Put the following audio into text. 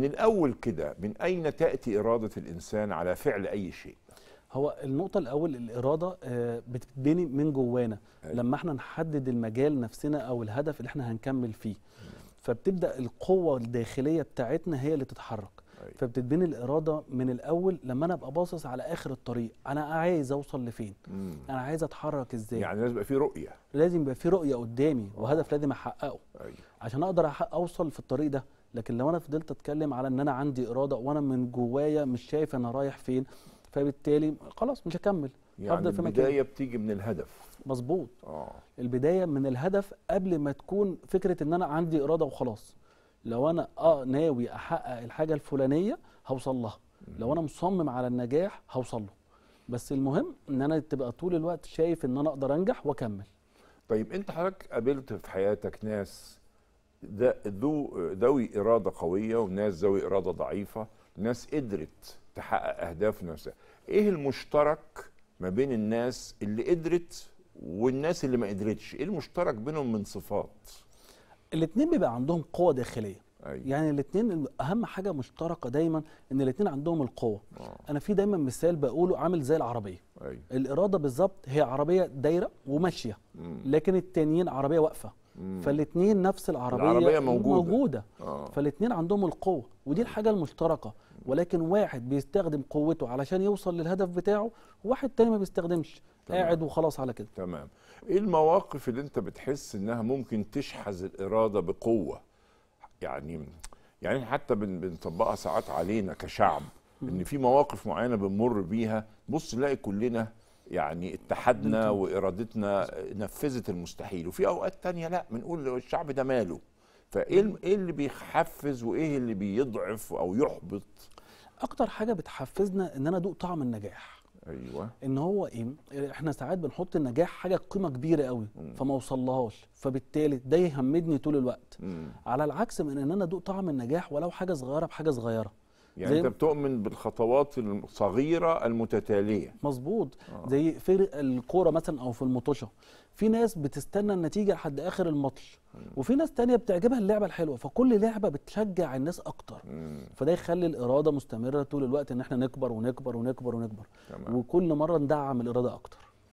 من الأول كده من أين تأتي إرادة الإنسان على فعل أي شيء؟ هو النقطة الأول الإرادة آه، بتتبني من جوانا لما احنا نحدد المجال نفسنا أو الهدف اللي احنا هنكمل فيه فبتبدأ القوة الداخلية بتاعتنا هي اللي تتحرك أيوة. فبتتبني الاراده من الاول لما انا ابقى باصص على اخر الطريق انا عايز اوصل لفين مم. انا عايز اتحرك ازاي يعني لازم يبقى في رؤيه لازم يبقى في رؤيه قدامي وهدف آه. لازم احققه أيوة. عشان اقدر اوصل في الطريق ده لكن لو انا فضلت اتكلم على ان انا عندي اراده وانا من جوايا مش شايف انا رايح فين فبالتالي خلاص مش هكمل يعني في البدايه مكان. بتيجي من الهدف مظبوط آه. البدايه من الهدف قبل ما تكون فكره ان انا عندي اراده وخلاص لو انا اه ناوي احقق الحاجه الفلانيه هوصل لها لو انا مصمم على النجاح هوصل له بس المهم ان انا تبقى طول الوقت شايف ان انا اقدر انجح واكمل طيب انت حضرتك قابلت في حياتك ناس ذو ذوي اراده قويه وناس ذوي اراده ضعيفه ناس قدرت تحقق اهداف نفسها ايه المشترك ما بين الناس اللي قدرت والناس اللي ما قدرتش ايه المشترك بينهم من صفات الاثنين بيبقى عندهم قوه داخليه أيوة. يعني الاثنين اهم حاجه مشتركه دايما ان الاثنين عندهم القوه أوه. انا في دايما مثال بقوله عامل زي العربيه أيوة. الاراده بالظبط هي عربيه دايره وماشيه لكن التانيين عربيه واقفه فالاثنين نفس العربيه, العربية موجوده, موجودة. آه. فالاثنين عندهم القوه ودي أيوة. الحاجه المشتركه ولكن واحد بيستخدم قوته علشان يوصل للهدف بتاعه وواحد تاني ما بيستخدمش تمام. قاعد وخلاص على كده تمام ايه المواقف اللي انت بتحس انها ممكن تشحذ الاراده بقوه يعني يعني حتى بنطبقها ساعات علينا كشعب ان في مواقف معينه بنمر بيها بص نلاقي كلنا يعني اتحدنا وارادتنا نفذت المستحيل وفي اوقات تانية لا بنقول الشعب ده ماله فايه ايه اللي بيحفز وايه اللي بيضعف او يحبط اكتر حاجه بتحفزنا ان انا ادوق طعم النجاح ايوه ان هو ايه احنا ساعات بنحط النجاح حاجه قيمه كبيره قوي مم. فما وصلهاش فبالتالي ده يهمدني طول الوقت مم. على العكس من ان انا ادوق طعم النجاح ولو حاجه صغيره بحاجه صغيره يعني انت بتؤمن بالخطوات الصغيره المتتاليه مظبوط آه. زي فرق الكوره مثلا او في المطوشه في ناس بتستنى النتيجه لحد اخر الماتش وفي ناس تانية بتعجبها اللعبه الحلوه فكل لعبه بتشجع الناس اكتر مم. فده يخلي الاراده مستمره طول الوقت ان احنا نكبر ونكبر ونكبر ونكبر تمام. وكل مره ندعم الاراده اكتر